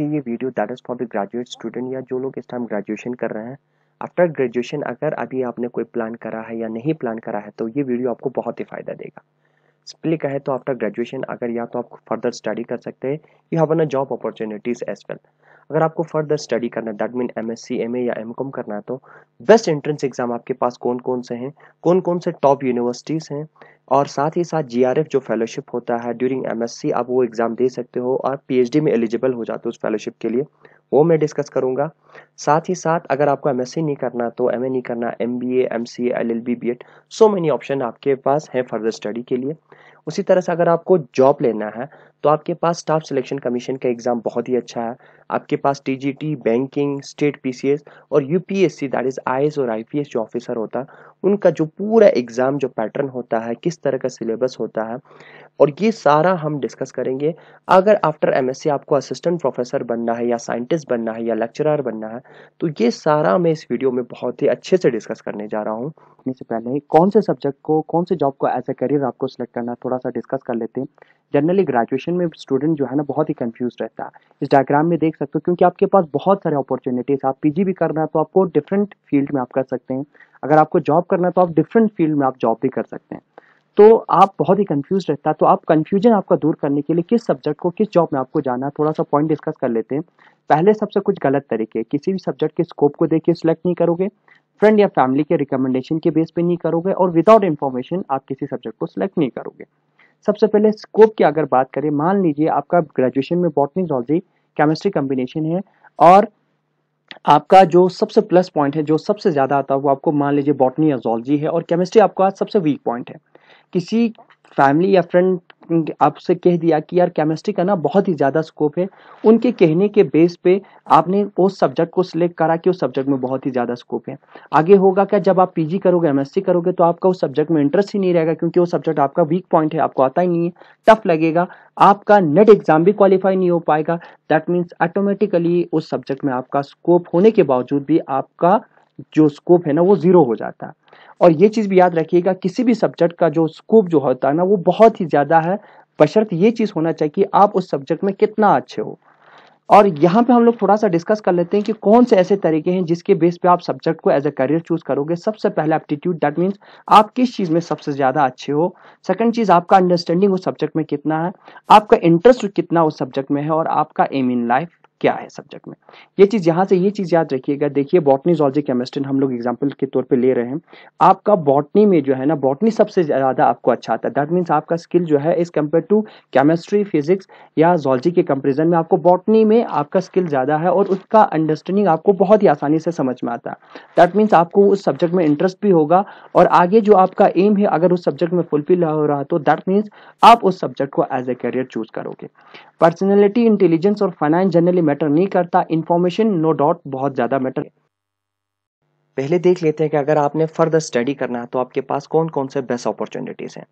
देखिए ये video that is for the graduate student या जो लोग इस टाइम ग्रेजुएशन कर रहे हैं आफ्टर ग्रेजुएशन अगर अभी आपने कोई प्लान करा है या नहीं प्लान करा है तो ये वीडियो आपको बहुत ही फ़ायदा देगा सिंपली कहे तो आफ्टर ग्रेजुएशन अगर या तो आप फर्दर स्टडी कर सकते हैं you have a job opportunities as well अगर आपको फर्दर स्टडी करना है दैट मीन एम एस या एम करना है तो बेस्ट एंट्रेंस एग्जाम आपके पास कौन कौन से हैं कौन कौन से टॉप यूनिवर्सिटीज़ हैं और साथ ही साथ जीआरएफ जो फेलोशिप होता है ड्यूरिंग एमएससी आप वो एग्ज़ाम दे सकते हो और पीएचडी में एलिजिबल हो जाते हो उस फेलोशिप के लिए वो मैं डिस्कस करूंगा साथ ही साथ अगर आपको एम नहीं करना तो एम नहीं करना M B M C L L B B Ed so many option आपके पास है फर्दर स्टडी के लिए उसी तरह से अगर आपको जॉब लेना है तो आपके पास स्टाफ सिलेक्शन कमीशन का एग्ज़ाम बहुत ही अच्छा है आपके पास टी बैंकिंग स्टेट पी और यू दैट इज़ आई और आई जो ऑफिसर होता है उनका जो पूरा एग्ज़ाम जो पैटर्न होता है किस तरह का सिलेबस होता है और ये सारा हम डिस्कस करेंगे अगर आफ्टर एमएससी आपको असिस्टेंट प्रोफेसर बनना है या साइंटिस्ट बनना है या लेक्चरर बनना है तो ये सारा मैं इस वीडियो में बहुत ही अच्छे से डिस्कस करने जा रहा हूँ अपने से पहले ही कौन से सब्जेक्ट को कौन से जॉब को एज ए करियर आपको सिलेक्ट करना थोड़ा सा डिस्कस कर लेते हैं जनरली ग्रेजुएशन में स्टूडेंट जो है ना बहुत ही कंफ्यूज रहता है इस डायग्राम में देख सकते हो क्योंकि आपके पास बहुत सारे अपॉर्चुनिटीज आप पीजी भी करना है तो आपको डिफरेंट फील्ड में आप कर सकते हैं अगर आपको जॉब करना है तो आप डिफरेंट फील्ड में आप जॉब भी कर सकते हैं तो आप बहुत ही कंफ्यूज रहता तो आप कंफ्यूजन आपका दूर करने के लिए किस सब्जेक्ट को किस जॉब में आपको जाना थोड़ा सा पॉइंट डिस्कस कर लेते हैं पहले सबसे कुछ गलत तरीके किसी भी सब्जेक्ट के स्कोप को देख के सिलेक्ट नहीं करोगे फ्रेंड या फैमिली के रिकमेंडेशन के बेस पे नहीं करोगे और विदाउट इन्फॉर्मेशन आप किसी सब्जेक्ट को सिलेक्ट नहीं करोगे सबसे पहले स्कोप की अगर बात करें मान लीजिए आपका ग्रेजुएशन में बॉटनी जॉलजी केमिस्ट्री कम्बिनेशन है और आपका जो सबसे प्लस पॉइंट है जो सबसे ज़्यादा आता है वो आपको मान लीजिए बॉटनी या जॉलजी है और केमिस्ट्री आपका सबसे वीक पॉइंट है किसी फैमिली या फ्रेंड आपसे कह दिया कि यार केमिस्ट्री का ना बहुत ही ज़्यादा स्कोप है उनके कहने के बेस पे आपने उस सब्जेक्ट को सिलेक्ट करा कि उस सब्जेक्ट में बहुत ही ज़्यादा स्कोप है आगे होगा क्या जब आप पीजी करोगे एमएससी करोगे तो आपका उस सब्जेक्ट में इंटरेस्ट ही नहीं रहेगा क्योंकि वो सब्जेक्ट आपका वीक पॉइंट है आपको आता ही नहीं है टफ लगेगा आपका नेट एग्जाम भी क्वालिफाई नहीं हो पाएगा दैट मीन्स ऑटोमेटिकली उस सब्जेक्ट में आपका स्कोप होने के बावजूद भी आपका जो स्कोप है ना वो ज़ीरो हो जाता है और ये चीज़ भी याद रखिएगा किसी भी सब्जेक्ट का जो स्कोप जो होता है ना वो बहुत ही ज़्यादा है बशर्त ये चीज़ होना चाहिए कि आप उस सब्जेक्ट में कितना अच्छे हो और यहाँ पे हम लोग थोड़ा सा डिस्कस कर लेते हैं कि कौन से ऐसे तरीके हैं जिसके बेस पे आप सब्जेक्ट को एज ए करियर चूज करोगे सबसे पहले एप्टीट्यूड दैट मीन्स आप किस चीज़ में सबसे ज़्यादा अच्छे हो सेकंड चीज़ आपका अंडरस्टैंडिंग उस सब्जेक्ट में कितना है आपका इंटरेस्ट कितना उस सब्जेक्ट में है और आपका एम इन लाइफ क्या है सब्जेक्ट में ये चीज़ यहाँ से ये चीज़ याद रखिएगा देखिए बॉटनी जोलॉजी केमिस्ट्री हम लोग एग्जाम्पल के तौर पे ले रहे हैं आपका बॉटनी में जो है ना बॉटनी सबसे ज़्यादा आपको अच्छा आता है दैट मीन्स आपका स्किल जो है इस कम्पेयर टू केमिस्ट्री फिजिक्स या जोलॉजी के कंपेरिजन में आपको बॉटनी में आपका स्किल ज़्यादा है और उसका अंडरस्टैंडिंग आपको बहुत ही आसानी से समझ में आता है दैट मीन्स आपको उस सब्जेक्ट में इंटरेस्ट भी होगा और आगे जो आपका एम है अगर उस सब्जेक्ट में फुलफिल हो रहा तो दैट मीन्स आप उस सब्जेक्ट को एज ए करियर चूज करोगे पर्सनैलिटी इंटेलिजेंस और फाइनेंस जनरली मैटर नहीं करता इन्फॉर्मेशन नो डाउट बहुत ज़्यादा मैटर पहले देख लेते हैं कि अगर आपने फर्दर स्टडी करना है तो आपके पास कौन कौन से बेस्ट अपॉर्चुनिटीज़ हैं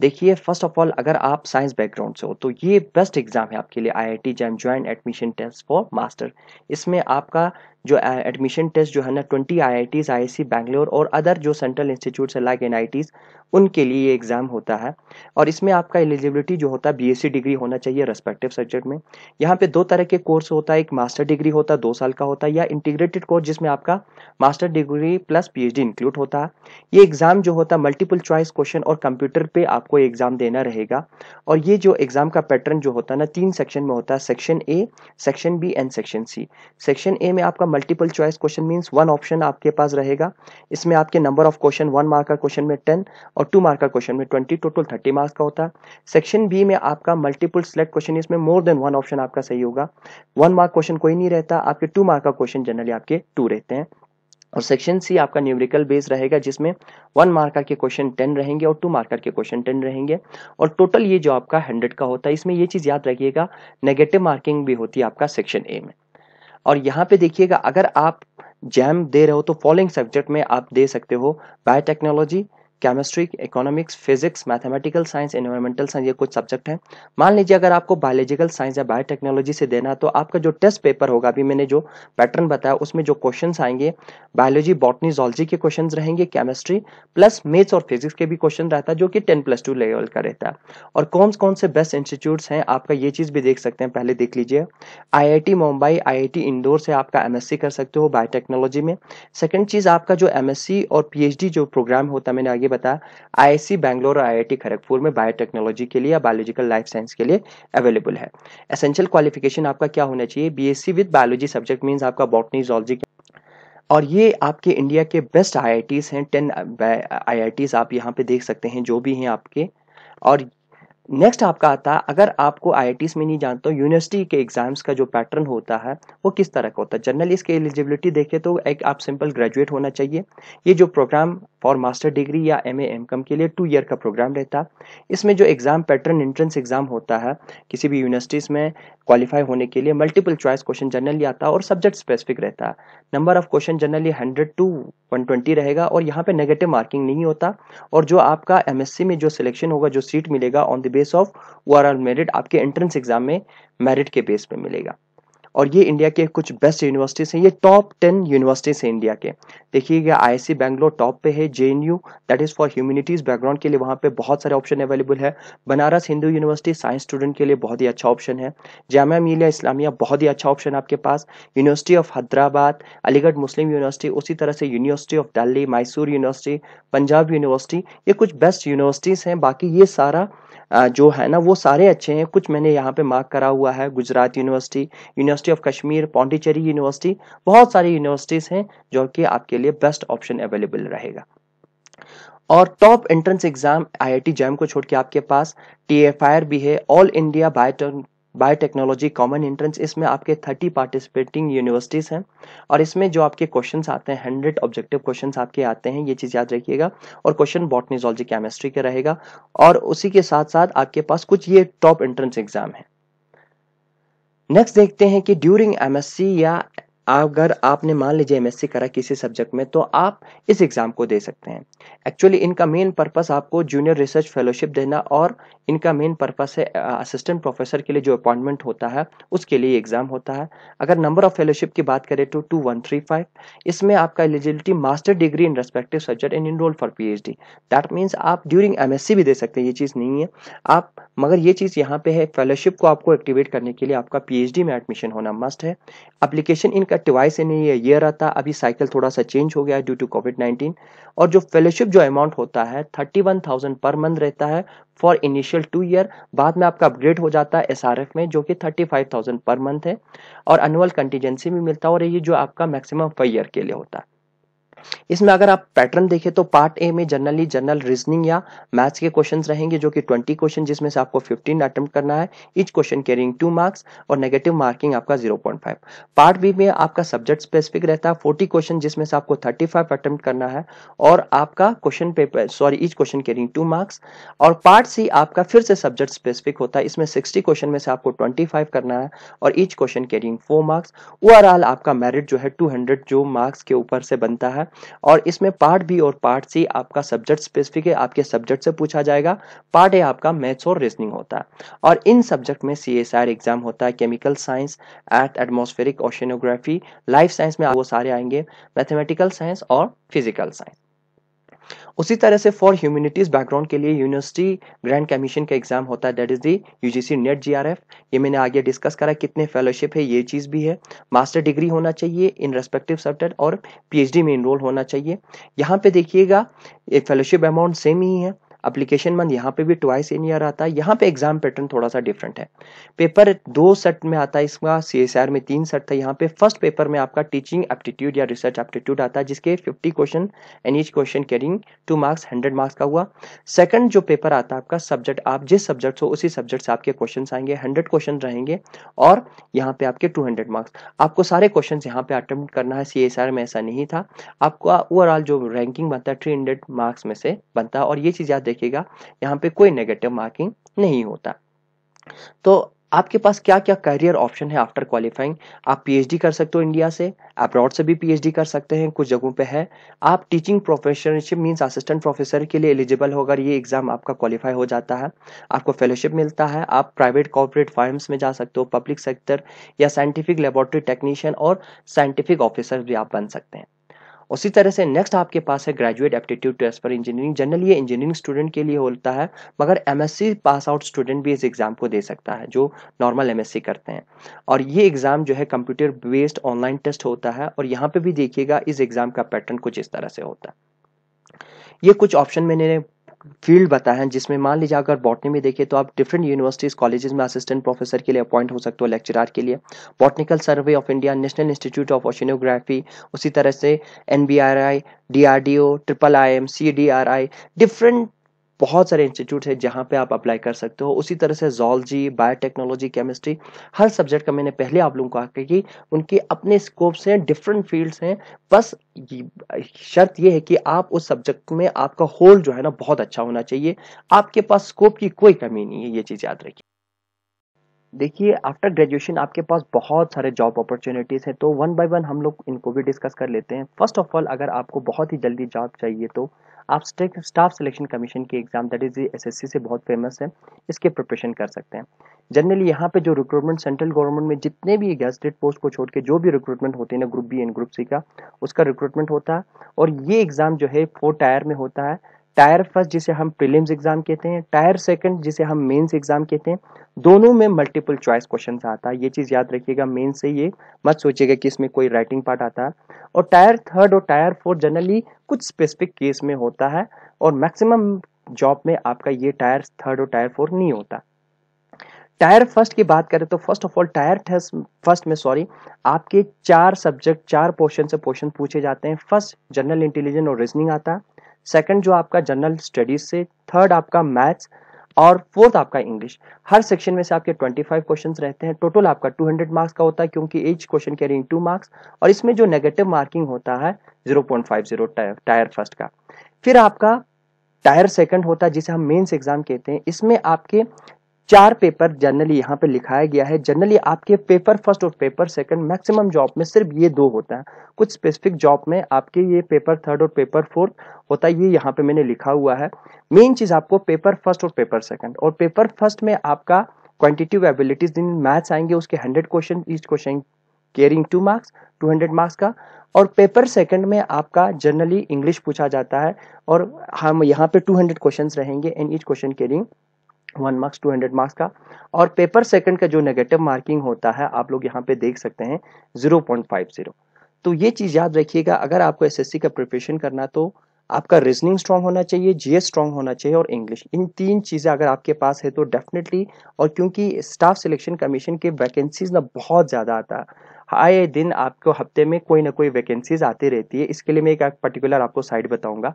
देखिए फर्स्ट ऑफ ऑल अगर आप साइंस बैकग्राउंड से हो तो ये बेस्ट एग्जाम है आपके लिए I I T JAM joint admission test for master इसमें आपका जो एडमिशन टेस्ट जो है ना twenty I I Ts I C Bangalore और अदर जो सेंट्रल इंस्टीट्यूट है लाइक एन आई टीज़ उनके लिए ये एग्ज़ाम होता है और इसमें आपका एलिजिबिलिटी जो होता है बी एस सी डिग्री होना चाहिए रेस्पेक्टिव सब्जेक्ट में यहाँ पे दो तरह के कोर्स होता है एक मास्टर डिग्री होता है दो साल का होता है या इंटीग्रेटेड कोर्स जिसमें आपका master degree plus P H D include होता है ये एग्ज़ाम जो होता है मल्टीपल चॉइस क्वेश्चन और कंप्यूटर पर आपको एग्ज़ाम देना रहेगा और ये जो एग्ज़ाम का पैटर्न जो होता है ना तीन सेक्शन में होता है section A section B and section C section A में आपका multiple choice question means one option आपके पास रहेगा इसमें आपके number of question one mark का क्वेश्चन में टेन और टू मार्क का क्वेश्चन में ट्वेंटी टोटल थर्टी मार्क्स का होता है सेक्शन बी में आपका मल्टीपल सिलेक्ट क्वेश्चन इसमें मोर देन वन ऑप्शन आपका सही होगा वन मार्क क्वेश्चन कोई नहीं रहता आपके टू मार्क का क्वेश्चन जनरली आपके टू रहते हैं और सेक्शन सी आपका न्यूमेरिकल बेस रहेगा जिसमें वन मार्कर के क्वेश्चन टेन रहेंगे और टू मार्कर के क्वेश्चन टेन रहेंगे और टोटल ये जो आपका हंड्रेड का होता है इसमें ये चीज़ याद रखिएगा नेगेटिव मार्किंग भी होती है आपका सेक्शन ए में और यहाँ पे देखिएगा अगर आप जैम दे रहे हो तो फॉलोइंग सब्जेक्ट में आप दे सकते हो biotechnology chemistry economics physics mathematical science environmental science ये कुछ सब्जेक्ट हैं मान लीजिए अगर आपको बायोलॉजिकल साइंस या बायोटेक्नोलॉजी से देना तो आपका जो टेस्ट पेपर होगा अभी मैंने जो पैटर्न बताया उसमें जो क्वेश्चन आएंगे बायोलॉजी बॉटनी जोलॉजी के क्वेश्चन रहेंगे केमिस्ट्री प्लस मेथ्स और फिजिक्स के भी क्वेश्चन रहता है जो कि टेन प्लस टू लेवल का रहता है और कौन कौन से बेस्ट इंस्टीट्यूट हैं आपका ये चीज़ भी देख सकते हैं पहले देख लीजिए आई मुंबई आई इंदौर से आपका एम कर सकते हो बायोटेक्नोलॉजी में सेकेंड चीज़ आपका जो एम और पी जो प्रोग्राम होता है मैंने आगे आगे बता आईआईसी बैंगलोर और आईआईटी खड़गपुर में बायोटेक्नोलॉजी के लिए या बायोलॉजिकल लाइफ साइंस के लिए अवेलेबल है एसेंशियल क्वालिफिकेशन आपका क्या होना चाहिए BSc with biology subject means आपका बॉटनी जोलॉजी और ये आपके इंडिया के बेस्ट आई हैं टेन आई uh, आप यहाँ पे देख सकते हैं जो भी हैं आपके और नेक्स्ट आपका आता है अगर आपको आई में नहीं जानते हो यूनिवर्सिटी के एग्जाम्स का जो पैटर्न होता है वो किस तरह का होता है जर्नलिस्ट की एलिजिबिलिटी देखें तो एक आप सिंपल ग्रेजुएट होना चाहिए ये जो प्रोग्राम और मास्टर डिग्री या एम एम कम के लिए टू ईयर का प्रोग्राम रहता इसमें जो एग्ज़ाम पैटर्न एंट्रेंस एग्ज़ाम होता है किसी भी यूनिवर्सिटीज़ में क्वालिफाई होने के लिए मल्टीपल चॉइस क्वेश्चन जनरली आता और सब्जेक्ट स्पेसिफिक रहता number of question generally hundred to one twenty रहेगा और यहाँ पे नेगेटिव मार्किंग नहीं होता और जो आपका एमएससी में जो सिलेक्शन होगा जो सीट मिलेगा on the base of overall merit आपके एंट्रेंस एग्जाम में मेरिट के बेस पे मिलेगा और ये इंडिया के कुछ बेस्ट यूनिवर्सिटीज़ हैं ये टॉप टेन यूनिवर्सिटीज़ हैं इंडिया के ये आई सी बैंगलोर टॉप पे है J that is for humanities background के लिए वहाँ पे बहुत सारे ऑप्शन अवेलेबल है Banaras Hindu university science student के लिए बहुत ही अच्छा ऑप्शन है जामा मिलिया इस्लामिया बहुत ही अच्छा ऑप्शन आपके पास university of Hyderabad Aligarh Muslim university उसी तरह से university of Delhi Mysore university Punjab university ये कुछ बेस्ट यूनिवर्सिटीज़ हैं बाकी ये सारा जो है ना वो सारे अच्छे हैं कुछ मैंने यहाँ पे मार्क करा हुआ है Gujarat university university of Kashmir Pondicherry university बहुत सारी यूनिवर्सिटीज़ हैं जो कि आपके लिए बेस्ट ऑप्शन अवेलेबल रहेगा और top entrance exam IIT JAM को छोड़ के आपके पास टी भी है all India biotech biotechnology common entrance इसमें आपके 30 पार्टिसिपेटिंग यूनिवर्सिटीज़ हैं और इसमें जो आपके क्वेश्चन आते हैं हंड्रेड ऑब्जेक्टिव क्वेश्चन आपके आते हैं ये चीज़ याद रखिएगा और क्वेश्चन बॉटनीजोलॉजी केमिस्ट्री का के रहेगा और उसी के साथ साथ आपके पास कुछ ये टॉप एंट्रेंस एग्जाम है नेक्स्ट देखते हैं कि ड्यूरिंग एमएससी या अगर आपने मान लीजिए एमएससी करा किसी सब्जेक्ट में तो आप इस एग्ज़ाम को दे सकते हैं एक्चुअली इनका मेन पर्पस आपको जूनियर रिसर्च फेलोशिप देना और इनका मेन पर्पस है असिस्टेंट प्रोफेसर के लिए जो अपॉइंटमेंट होता है उसके लिए एग्ज़ाम होता है अगर नंबर ऑफ फेलोशिप की बात करें तो टू वन थ्री फाइव इसमें आपका eligibility master degree in respective subject and enroll for P H D that means आप ड्यूरिंग एम भी दे सकते हैं ये चीज़ नहीं है आप मगर ये चीज़ यहाँ पे है फेलोशिप को आपको एक्टिवेट करने के लिए आपका पी में एडमिशन होना मस्ट है अप्लीकेशन इनका का ट्वाइस इन ईयर आता अभी साइकिल थोड़ा सा चेंज हो गया है ड्यू टू कोविड 19 और जो फेलोशिप जो अमाउंट होता है 31,000 पर मंथ रहता है फॉर इनिशियल टू ईयर बाद में आपका अपग्रेड हो जाता है एसआरएफ में जो कि 35,000 पर मंथ है और एनुअल कंटीजेंसी भी मिलता है और ये जो आपका मैक्सिमम फाइव ईयर के लिए होता है इसमें अगर आप पैटर्न देखें तो पार्ट ए में जनरली जनरल रीजनिंग या मैथ्स के क्वेश्चन रहेंगे जो कि 20 क्वेश्चन जिसमें से आपको 15 अटेम्प्ट करना है each question carrying two marks और नेगेटिव मार्किंग आपका 0.5 पार्ट बी में आपका सब्जेक्ट स्पेसिफिक रहता है फोर्टी क्वेश्चन जिसमें से आपको 35 अटेम्प्ट करना है और आपका question paper sorry each question carrying two marks और पार्ट सी आपका फिर से सब्जेक्ट स्पेसिफिक होता है इसमें सिक्सटी क्वेश्चन में से आपको ट्वेंटी करना है और each question carrying four marks overall आपका मेरिट जो है टू जो मार्क्स के ऊपर से बनता है है और इसमें पार्ट बी और पार्ट सी आपका सब्जेक्ट स्पेसिफिक है आपके सब्जेक्ट से पूछा जाएगा पार्ट ए आपका मैथ्स और रीजनिंग होता है और इन सब्जेक्ट में सी एग्जाम होता है chemical science earth atmospheric oceanography life science में वो सारे आएंगे मैथमेटिकल साइंस और फिजिकल साइंस उसी तरह से फॉर ह्यूमिनिटीज बैकग्राउंड के लिए यूनिवर्सिटी ग्रैंड कमीशन का एग्जाम होता है that is the UGC NET JRF ये मैंने आगे डिस्कस करा कितने फेलोशिप है ये चीज भी है मास्टर डिग्री होना चाहिए इन रेस्पेक्टिव सब्जेक्ट और पीएचडी में इनरोल होना चाहिए यहाँ पे देखिएगा ये फेलोशिप अमाउंट सेम ही है अप्लीकेशन मंथ यहाँ पे भी ट्वाइस इन ईयर आता है यहाँ पे एग्जाम पैटर्न थोड़ा सा डिफरेंट है पेपर दो सेट में आता है इसका सी एस आर में तीन सेट था यहाँ पे फर्स्ट पेपर में आपका टीचिंग एप्टीट्यूड या रिसर्च एप्टीट्यूड आता है जिसके fifty question and each question carrying two marks hundred marks का हुआ सेकंड जो पेपर आता है आपका सब्जेक्ट आप जिस सब्जेक्ट हो उसी सब्जेक्ट से आपके क्वेश्चन आएंगे हंड्रेड क्वेश्चन रहेंगे और यहाँ पे आपके टू हंड्रेड मार्क्स आपको सारे क्वेश्चन यहाँ पे अटेम्प्ट करना है सी में ऐसा नहीं था आपका ओवरऑल जो रैंकिंग बनता है थ्री हंड्रेड मार्क्स में से बनता है और ये चीज़ याद देखिएगा यहाँ पे कोई नेगेटिव मार्किंग नहीं होता तो आपके पास क्या क्या करियर ऑप्शन है आफ्टर क्वालिफाइंग आप पीएचडी कर सकते हो इंडिया से अब्रॉड से भी पीएचडी कर सकते हैं कुछ जगहों पे है आप teaching professorship means assistant professor के लिए एलिजिबल होगा ये एग्जाम आपका क्वालिफाई हो जाता है आपको फेलोशिप मिलता है आप प्राइवेट कॉर्पोरेट फार्म्स में जा सकते हो पब्लिक सेक्टर या साइंटिफिक लेबोरेटरी टेक्नीशियन और साइंटिफिक ऑफिसर भी आप बन सकते हैं उसी तरह से नेक्स्ट आपके पास है graduate aptitude test for engineering generally ये इंजीनियरिंग स्टूडेंट के लिए होता है मगर एमएससी पास आउट स्टूडेंट भी इस एग्जाम को दे सकता है जो नॉर्मल एमएससी करते हैं और ये एग्जाम जो है कंप्यूटर बेस्ड ऑनलाइन टेस्ट होता है और यहाँ पे भी देखिएगा इस एग्जाम का पैटर्न कुछ इस तरह से होता है ये कुछ ऑप्शन मैंने फील्ड बताया है जिसमें मान लीजिए अगर बॉटनी में देखिए तो आप डिफरेंट यूनिवर्सिटीज कॉलेजेस में असिस्टेंट प्रोफेसर के लिए अपॉइंट हो सकते हो लेक्चरार के लिए botanical survey of India national institute of oceanography उसी तरह से N B R I D R D O triple I M C D R I different बहुत सारे इंस्टीट्यूट है जहाँ पे आप अप्लाई कर सकते हो उसी तरह से जोलॉजी बायोटेक्नोलॉजी केमिस्ट्री हर सब्जेक्ट का मैंने पहले आप लोगों को कहा कि उनके अपने स्कोप्स हैं डिफरेंट फील्ड्स हैं बस शर्त यह है कि आप उस सब्जेक्ट में आपका होल जो है ना बहुत अच्छा होना चाहिए आपके पास स्कोप की कोई कमी नहीं है ये चीज़ याद रखिए देखिए आफ्टर ग्रेजुएशन आपके पास बहुत सारे जॉब अपॉर्चुनिटीज़ हैं तो वन बाय वन हम लोग इनको भी डिस्कस कर लेते हैं फर्स्ट ऑफ ऑल अगर आपको बहुत ही जल्दी जॉब चाहिए तो आप स्टाफ सिलेक्शन कमीशन की एग्ज़ाम दैट इज़ एस से बहुत फेमस है इसके प्रिपरेशन कर सकते हैं जनरली यहाँ पे जो रिक्रूटमेंट सेंट्रल गवर्नमेंट में जितने भी गैजेटेड पोस्ट को छोड़ के जो भी रिक्रूटमेंट होते हैं ना group B and group C का उसका रिक्रूटमेंट होता है और ये एग्ज़ाम जो है फोर टायर में होता है टायर फर्स्ट जिसे हम प्रीलिम्स एग्जाम कहते हैं टायर सेकंड जिसे हम मेंस एग्जाम कहते हैं दोनों में मल्टीपल चॉइस क्वेश्चंस आता है ये चीज़ याद रखिएगा मेन से ये मत सोचिएगा कि इसमें कोई राइटिंग पार्ट आता है और टायर थर्ड और टायर फोर्थ जनरली कुछ स्पेसिफिक केस में होता है और मैक्सिमम जॉब में आपका ये टायर थर्ड और टायर फोर्थ नहीं होता टायर फर्स्ट की बात करें तो first of all tier first में सॉरी आपके चार सब्जेक्ट चार पोर्शन से पोर्शन पूछे जाते हैं फर्स्ट जनरल इंटेलिजेंस और रीजनिंग आता है सेकंड जो आपका जनरल स्टडीज से थर्ड आपका मैथ्स और फोर्थ आपका इंग्लिश हर सेक्शन में से आपके 25 क्वेश्चन रहते हैं टोटल आपका 200 मार्क्स का होता है क्योंकि each question carrying two marks और इसमें जो नेगेटिव मार्किंग होता है 0.50 टायर टायर फर्स्ट का फिर आपका टायर सेकंड होता है जिसे हम मेंस एग्जाम कहते हैं इसमें आपके चार पेपर जनरली यहाँ पे लिखाया गया है जनरली आपके पेपर फर्स्ट और पेपर सेकंड मैक्सिमम जॉब में सिर्फ ये दो होता है कुछ स्पेसिफिक जॉब में आपके ये पेपर थर्ड और पेपर फोर्थ होता है ये यहाँ पे मैंने लिखा हुआ है मेन चीज आपको पेपर फर्स्ट और पेपर सेकंड और पेपर फर्स्ट में आपका क्वान्टिटिव एबिलिटीज दिन मैथ्स आएंगे उसके hundred question each question carrying two marks two hundred marks का और पेपर सेकंड में आपका जनरली इंग्लिश पूछा जाता है और हम यहाँ पे टू हंड्रेड क्वेश्चन रहेंगे and each question carrying one marks two hundred marks का और पेपर सेकंड का जो नेगेटिव मार्किंग होता है आप लोग यहाँ पे देख सकते हैं जीरो पॉइंट फाइव जीरो तो ये चीज़ याद रखिएगा अगर आपको एसएससी का प्रिपरेशन करना तो आपका रीजनिंग स्ट्रांग होना चाहिए जीएस स्ट्रांग होना चाहिए और इंग्लिश इन तीन चीज़ें अगर आपके पास है तो डेफिनेटली और क्योंकि स्टाफ सिलेक्शन कमीशन के वैकेंसीज ना बहुत ज़्यादा आता है आए दिन आपको हफ्ते में कोई ना कोई वैकेंसीज आती रहती है इसके लिए मैं एक पर्टिकुलर आपको साइड बताऊंगा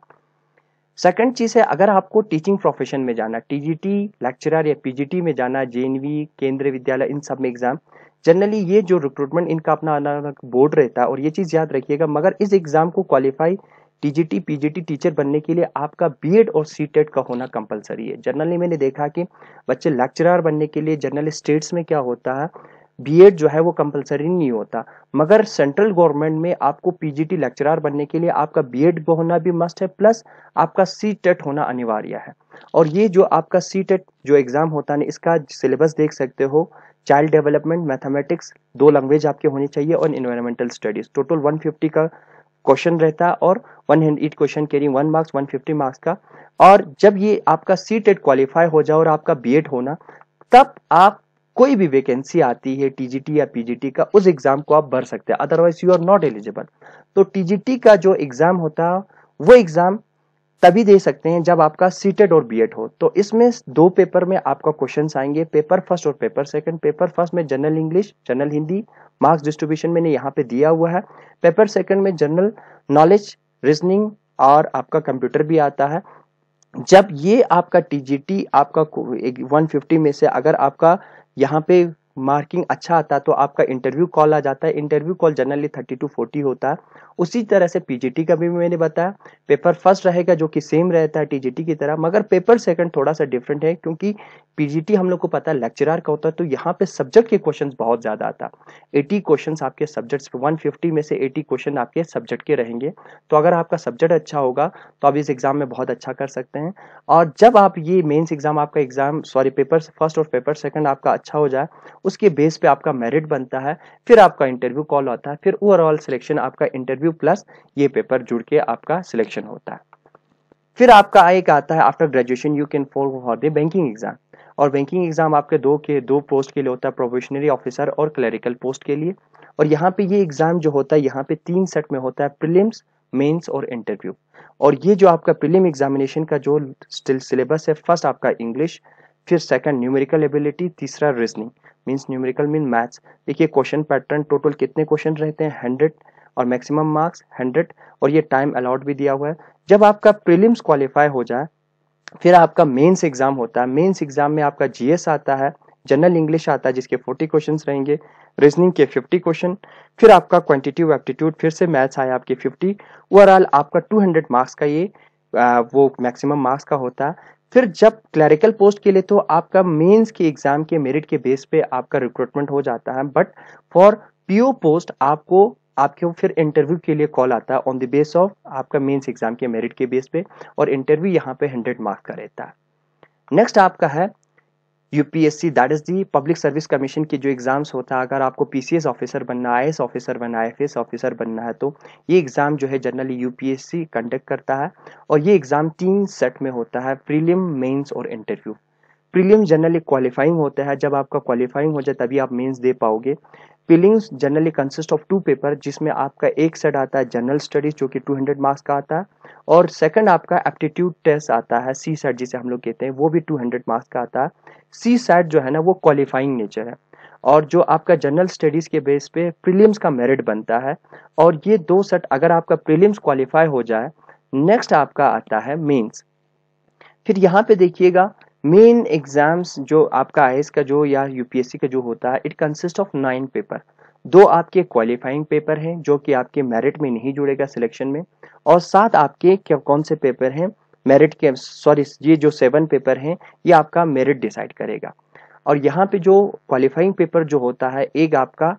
सेकंड चीज़ है अगर आपको टीचिंग प्रोफेशन में जाना टीजीटी लेक्चरर या पीजीटी में जाना जेएनवी केंद्रीय विद्यालय इन सब में एग्ज़ाम जनरली ये जो रिक्रूटमेंट इनका अपना अलग अलग बोर्ड रहता है और ये चीज़ याद रखिएगा मगर इस एग्ज़ाम को क्वालिफाई टीजीटी पीजीटी टीचर बनने के लिए आपका बी और सी का होना कंपलसरी है जनरली मैंने देखा कि बच्चे लेक्चरर बनने के लिए जनरली स्टेट्स में क्या होता है बीएड जो है वो कंपलसरी नहीं होता मगर सेंट्रल गवर्नमेंट में आपको पीजीटी लेक्चरर बनने के लिए आपका बीएड होना भी मस्ट है प्लस आपका सी टेट होना अनिवार्य है और ये जो आपका सी टेट जो एग्ज़ाम होता है इसका सिलेबस देख सकते हो चाइल्ड डेवलपमेंट मैथमेटिक्स दो लैंग्वेज आपके होनी चाहिए और इन्वायरमेंटल स्टडीज टोटल फिफ्टी का क्वेश्चन रहता है और वन हंड्रेड ईट क्वेश्चन लिए वन मार्क्स फिफ्टी मार्क्स का और जब ये आपका सी टेट क्वालिफाई हो जाए और आपका बी होना तब आप कोई भी वैकेंसी आती है टीजीटी या पीजीटी का उस एग्जाम को आप भर सकते हैं otherwise you are not eligible तो टीजीटी का जो एग्जाम होता है वो एग्जाम तभी दे सकते हैं जब आपका सीटेड और बीएड हो तो इसमें दो पेपर में आपका क्वेश्चन आएंगे पेपर फर्स्ट और पेपर सेकंड पेपर फर्स्ट में general English general Hindi marks distribution मैंने यहाँ पे दिया हुआ है पेपर सेकंड में जनरल नॉलेज रीजनिंग और आपका कंप्यूटर भी आता है जब ये आपका टीजीटी आपका 150 में से अगर आपका यहाँ पे मार्किंग अच्छा आता तो आपका इंटरव्यू कॉल आ जाता है interview call generally thirty to forty होता है उसी तरह से पीजीटी का भी मैंने बताया पेपर फर्स्ट रहेगा जो कि सेम रहता है टीजीटी की तरह मगर पेपर सेकंड थोड़ा सा डिफरेंट है क्योंकि पीजीटी हम लोग को पता है लेक्चरार का होता है तो यहाँ पे सब्जेक्ट के क्वेश्चन बहुत ज़्यादा आता एटी क्वेश्चन आपके सब्जेक्ट वन फिफ्टी में से एटी क्वेश्चन आपके सब्जेक्ट के रहेंगे तो अगर आपका सब्जेक्ट अच्छा होगा तो आप इस एग्ज़ाम में बहुत अच्छा कर सकते हैं और जब आप ये मेन्स एग्ज़ाम आपका एग्ज़ाम सॉरी पेपर फर्स्ट और पेपर सेकेंड आपका अच्छा हो जाए उसके बेस पे आपका मेरिट बनता है फिर आपका इंटरव्यू कॉल होता है फिर ओवरऑल सिलेक्शन आपका इंटरव्यू प्लस ये पेपर जुड़ के आपका सिलेक्शन होता है फिर आपका एक आता है after graduation you can for for the banking exam और बैंकिंग एग्जाम आपके दो के दो पोस्ट के लिए होता है प्रोफेशनरी ऑफिसर और क्लरिकल पोस्ट के लिए और यहाँ पे ये एग्जाम जो होता है यहाँ पे तीन सेट में होता है प्रिलिम्स मेंस और इंटरव्यू और ये जो आपका प्रीलिम एग्जामिनेशन का जो स्टिल सिलेबस है फर्स्ट आपका इंग्लिश फिर सेकंड न्यूमेरिकल एबिलिटी तीसरा reasoning means numerical mean maths देखिए क्वेश्चन पैटर्न टोटल कितने क्वेश्चन रहते हैं हंड्रेड और मैक्सिमम मार्क्स हंड्रेड और ये टाइम अलाउट भी दिया हुआ है जब आपका प्रीलिम्स क्वालिफाई हो जाए फिर आपका मेंस एग्जाम होता है मेंस एग्जाम में आपका जीएस आता है जनरल इंग्लिश आता है जिसके 40 क्वेश्चंस रहेंगे रीजनिंग के 50 क्वेश्चन फिर आपका क्वांटिटिव एप्टीट्यूड फिर से मैथ्स आया आपके 50 ओवरऑल आपका 200 मार्क्स का ये आ, वो मैक्सिमम मार्क्स का होता है फिर जब क्लरिकल पोस्ट के लिए तो आपका मेंस के एग्जाम के मेरिट के बेस पे आपका रिक्रूटमेंट हो जाता है बट फॉर पीओ पोस्ट आपको आपके फिर इंटरव्यू के लिए कॉल आता है ऑन द बेस ऑफ आपका मेंस एग्जाम के मेरिट के बेस पे और इंटरव्यू यहाँ पे हंड्रेड मार्क्स का रहता है नेक्स्ट आपका है UPSC that is the public service commission की जो एग्ज़ाम्स होता है अगर आपको पीसीएस ऑफिसर बनना आई ऑफिसर बनना आई ऑफिसर बनना है तो ये एग्ज़ाम जो है जनरली यूपीएससी कंडक्ट करता है और ये एग्ज़ाम तीन सेट में होता है प्रीलियम मेन्स और इंटरव्यू प्रीलियम जनरली क्वालिफाइंग होता है जब आपका क्वालिफाइंग हो जाए तभी आप मेन्स दे पाओगे फीलिंग्स generally consist of two paper जिसमें आपका एक सेट आता है जनरल स्टडीज जो कि 200 मार्क्स का आता है और सेकंड आपका एप्टीट्यूड टेस्ट आता है सी सेट जिसे हम लोग कहते हैं वो भी 200 मार्क्स का आता है सी सेट जो है ना वो क्वालिफाइंग नेचर है और जो आपका जनरल स्टडीज के बेस पे प्रीलिम्स का मेरिट बनता है और ये दो सेट अगर आपका प्रीलिम्स क्वालिफाई हो जाए नेक्स्ट आपका आता है मीन्स फिर यहाँ पे देखिएगा मेन एग्जाम्स जो आपका आई का जो या यूपीएससी का जो होता है it consist of nine paper दो आपके क्वालिफाइंग पेपर हैं जो कि आपके मेरिट में नहीं जुड़ेगा सिलेक्शन में और सात आपके क्या कौन से पेपर हैं मेरिट के सॉरी ये जो सेवन पेपर हैं ये आपका मेरिट डिसाइड करेगा और यहाँ पे जो क्वालिफाइंग पेपर जो होता है एक आपका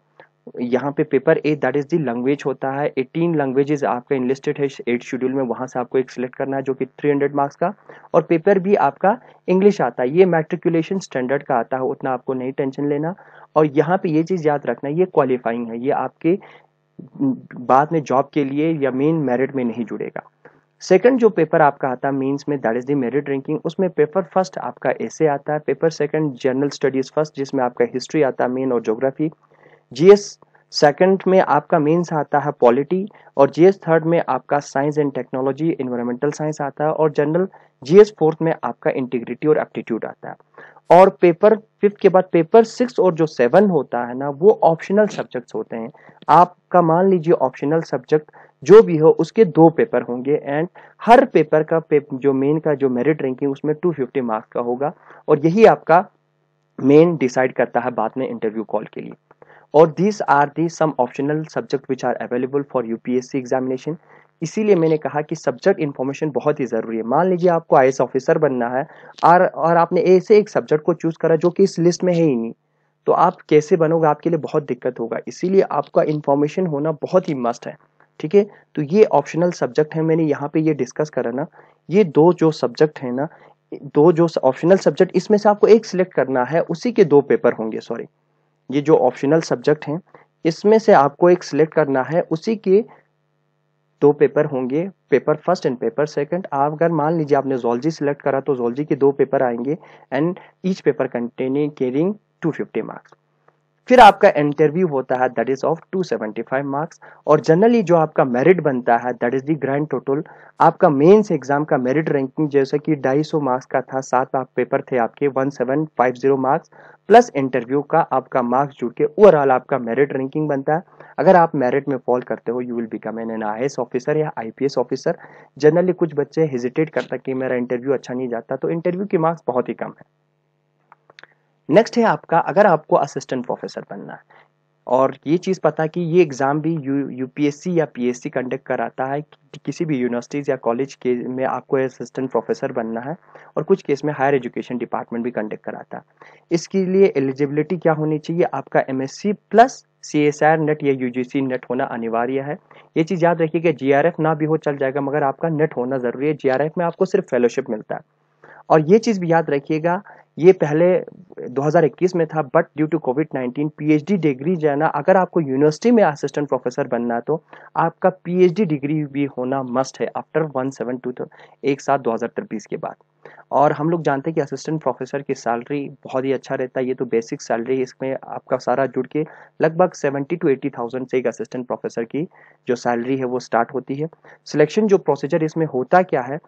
यहाँ पे paper A that is the language होता है एटीन लैंग्वेजेस आपका इनलिस्टेड है एट शेड्यूल में वहाँ से आपको एक सिलेक्ट करना है जो कि 300 मार्क्स का और पेपर भी आपका इंग्लिश आता है ये मैट्रिकुलेशन स्टैंडर्ड का आता है उतना आपको नहीं टेंशन लेना और यहाँ पे ये चीज़ याद रखना ये क्वालिफाइंग है ये आपके बाद में जॉब के लिए या मेन मेरिट में नहीं जुड़ेगा सेकंड जो पेपर आपका आता है मीन्स में that is the merit ranking उसमें पेपर फर्स्ट आपका ऐसे आता है paper second general studies first जिसमें आपका हिस्ट्री आता है मेन और ज्योग्राफी जीएस सेकंड में आपका मेंस आता है पॉलिटी और जीएस थर्ड में आपका science and technology environmental science आता है और जनरल जीएस फोर्थ में आपका इंटीग्रिटी और एप्टीट्यूड आता है और पेपर फिफ्थ के बाद पेपर सिक्स और जो सेवन होता है ना वो ऑप्शनल सब्जेक्ट्स होते हैं आपका मान लीजिए ऑप्शनल सब्जेक्ट जो भी हो उसके दो पेपर होंगे एंड हर पेपर का पेप, जो मेन का जो मेरिट रैंकिंग उसमें 250 मार्क्स का होगा और यही आपका मेन डिसाइड करता है बाद में इंटरव्यू कॉल के लिए और this are the some optional subject which are available for UPSC examination इसीलिए मैंने कहा कि सब्जेक्ट इन्फॉर्मेशन बहुत ही ज़रूरी है मान लीजिए आपको आई ऑफिसर बनना है और और आपने ऐसे एक सब्जेक्ट को चूज़ करा जो कि इस लिस्ट में है ही नहीं तो आप कैसे बनोगे आपके लिए बहुत दिक्कत होगा इसीलिए आपका इन्फॉर्मेशन होना बहुत ही मस्ट है ठीक है तो ये ऑप्शनल सब्जेक्ट है मैंने यहाँ पे ये डिस्कस करा ना ये दो जो सब्जेक्ट है ना दो जो ऑप्शनल सब्जेक्ट इसमें से आपको एक सिलेक्ट करना है उसी के दो पेपर होंगे सॉरी ये जो ऑप्शनल सब्जेक्ट हैं इसमें से आपको एक सिलेक्ट करना है उसी के दो पेपर होंगे paper first and paper second आप अगर मान लीजिए आपने जोलॉजी सिलेक्ट करा तो जोलॉजी के दो पेपर आएंगे and each paper containing carrying two marks फिर आपका इंटरव्यू होता है दैट इज ऑफ 275 मार्क्स और जनरली जो आपका मेरिट बनता है that is the grand total आपका मेंस एग्जाम का मेरिट रैंकिंग जैसे कि 250 मार्क्स का था सात पेपर थे आपके 1750 मार्क्स प्लस इंटरव्यू का आपका मार्क्स जुड़ के ओवरऑल आपका मेरिट रैंकिंग बनता है अगर आप मेरिट में फॉल करते हो you will become an an I officer या आई ऑफिसर जनरली कुछ बच्चे हेजिटेट करता कि मेरा इंटरव्यू अच्छा नहीं जाता तो इंटरव्यू के मार्क्स बहुत ही कम है नेक्स्ट है आपका अगर आपको असिस्टेंट प्रोफेसर बनना है और ये चीज़ पता कि ये एग्ज़ाम भी यू यूपीएससी या पीएससी कंडक्ट कराता है कि किसी भी यूनिवर्सिटीज़ या कॉलेज के में आपको असिस्टेंट प्रोफेसर बनना है और कुछ केस में हायर एजुकेशन डिपार्टमेंट भी कंडक्ट कराता है इसके लिए एलिजिबिलिटी क्या होनी चाहिए आपका MSc plus C S R NET या यू जी सी नेट होना अनिवार्य है ये चीज़ याद रखिएगा जी आर एफ ना भी हो चल जाएगा मगर आपका नेट होना ज़रूरी है जी आर एफ में आपको सिर्फ फेलोशिप मिलता है और ये चीज़ भी याद रखिएगा ये पहले 2021 में था but due to Covid 19 PhD degree जो है ना अगर आपको यूनिवर्सिटी में असिस्टेंट प्रोफेसर बनना है तो आपका पीएचडी डिग्री भी होना मस्ट है आफ्टर वन सेवन टू एक साथ दो के बाद और हम लोग जानते हैं कि असिस्टेंट प्रोफेसर की सैलरी बहुत ही अच्छा रहता है ये तो बेसिक सैलरी इसमें आपका सारा जुड़ के लगभग सेवेंटी टू एटी थाउजेंड से एक असिस्टेंट प्रोफेसर की जो सैलरी है वो स्टार्ट होती है सिलेक्शन जो प्रोसीजर इसमें होता क्या है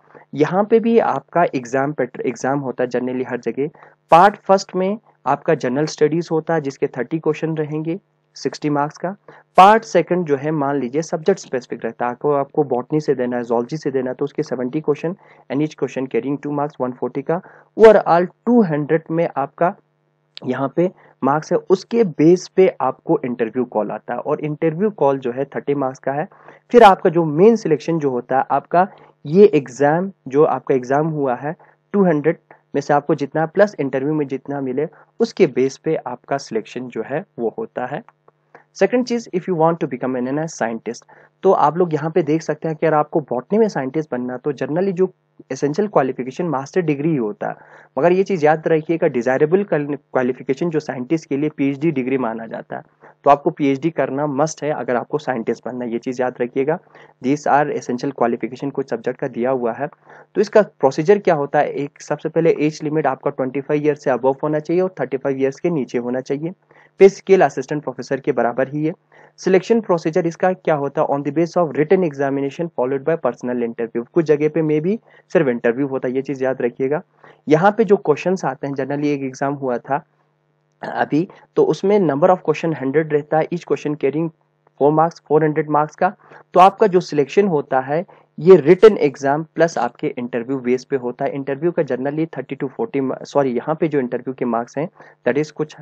यहाँ पे भी आपका एग्ज़ाम एग्ज़ाम होता है जनरली हर जगह पार्ट फर्स्ट में आपका जनरल स्टडीज़ होता है जिसके थर्टी क्वेश्चन रहेंगे 60 मार्क्स का पार्ट सेकंड जो है मान लीजिए सब्जेक्ट स्पेसिफिक रहता है आपको आपको बॉटनी से देना है जोलॉजी से देना है तो उसके 70 question and each question carrying two marks 140 का ओवरऑल 200 में आपका यहाँ पे मार्क्स है उसके बेस पे आपको इंटरव्यू कॉल आता है और इंटरव्यू कॉल जो है थर्टी मार्क्स का है फिर आपका जो मेन सिलेक्शन जो होता है आपका ये एग्ज़ाम जो आपका एग्ज़ाम हुआ है टू में से आपको जितना प्लस इंटरव्यू में जितना मिले उसके बेस पे आपका सिलेक्शन जो है वो होता है सेकेंड चीज़ if you want to become an an scientist तो आप लोग यहाँ पे देख सकते हैं कि अगर आपको बॉटनी में साइंटिस्ट बनना तो जनरली जो एसेंशियल क्वालिफिकेशन मास्टर डिग्री ही होता है मगर ये चीज़ याद रखिएगा डिजायरेबल क्वालिफिकेशन जो साइंटिस्ट के लिए पीएचडी डिग्री माना जाता है तो आपको पीएचडी करना मस्ट है अगर आपको साइंटिस्ट बनना है ये चीज़ याद रखिएगा दिस आर एसेंशियल क्वालिफिकेशन कुछ सब्जेक्ट का दिया हुआ है तो इसका प्रोसीजर क्या होता है एक सबसे पहले एज लिमिट आपका ट्वेंटी फाइव से अबव होना चाहिए और थर्टी फाइव के नीचे होना चाहिए फिर स्किल असिस्टेंट प्रोफेसर के बराबर ही है सिलेक्शन प्रोसीजर इसका क्या होता है on the base of written examination followed by personal interview कुछ जगह पे मे भी सिर्फ इंटरव्यू होता है ये चीज याद रखिएगा यहाँ पे जो क्वेश्चन आते हैं जनरली एक एग्जाम हुआ था अभी तो उसमें नंबर ऑफ क्वेश्चन हंड्रेड रहता है each question carrying four marks four hundred marks का तो आपका जो सिलेक्शन होता है ये रिटर्न एग्जाम प्लस आपके इंटरव्यू बेस पे होता है इंटरव्यू का generally thirty to forty sorry यहाँ पे जो इंटरव्यू के मार्क्स हैं दैट इज कुछ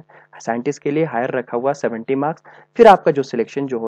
साइंटिस्ट के लिए हायर रखा हुआ सेवेंटी मार्क्स फिर आपका जो सिलेक्शन जो